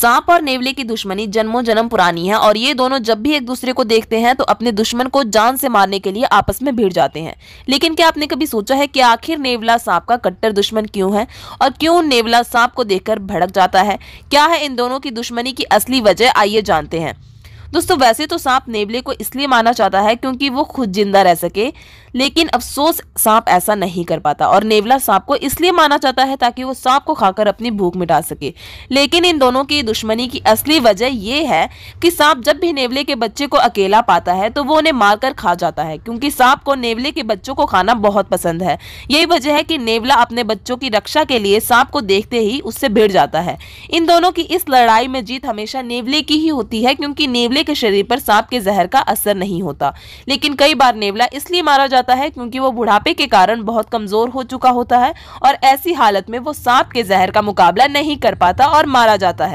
सांप और नेवले की दुश्मनी जन्मों जन्म पुरानी है और ये दोनों जब भी एक दूसरे को देखते हैं तो अपने दुश्मन को जान से मारने के लिए आपस में भिड़ जाते हैं लेकिन क्या आपने कभी सोचा है कि आखिर नेवला सांप का कट्टर दुश्मन क्यों है और क्यों नेवला सांप को देखकर भड़क जाता है क्या है इन दोनों की दुश्मनी की असली वजह आइए जानते हैं दोस्तों वैसे तो सांप नेवले को इसलिए माना जाता है क्योंकि वो खुद जिंदा रह सके लेकिन अफसोस सांप ऐसा नहीं कर पाता और नेवला सांप को इसलिए माना जाता है ताकि वो सांप को खाकर अपनी भूख मिटा सके लेकिन इन दोनों की दुश्मनी की असली वजह यह है कि सांप जब भी नेवले के बच्चे को अकेला पाता है तो वो उन्हें मारकर खा जाता है क्योंकि सांप को नेवले के बच्चों को खाना बहुत पसंद है यही वजह है कि नेवला अपने बच्चों की रक्षा के लिए सांप को देखते ही उससे भिड़ जाता है इन दोनों की इस लड़ाई में जीत हमेशा नेवले की ही होती है क्योंकि नेवले के शरीर पर सांप के जहर का असर नहीं होता लेकिन कई बार नेवला इसलिए मारा जाता है क्योंकि वो बुढ़ापे के कारण बहुत कमजोर हो चुका होता है और ऐसी हालत में वो सांप के जहर का मुकाबला नहीं कर पाता और मारा जाता है